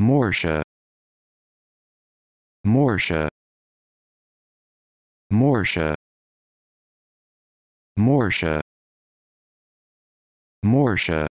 Morsha Morsha Morsha Morsha Morsha